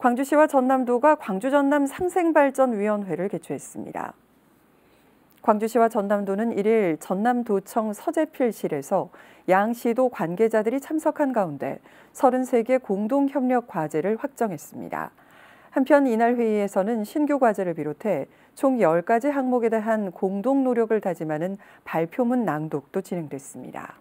광주시와 전남도가 광주 전남 상생발전위원회를 개최했습니다. 광주시와 전남도는 1일 전남도청 서재필실에서 양시도 관계자들이 참석한 가운데 33개 공동협력 과제를 확정했습니다. 한편 이날 회의에서는 신규 과제를 비롯해 총 10가지 항목에 대한 공동 노력을 다짐하는 발표문 낭독도 진행됐습니다.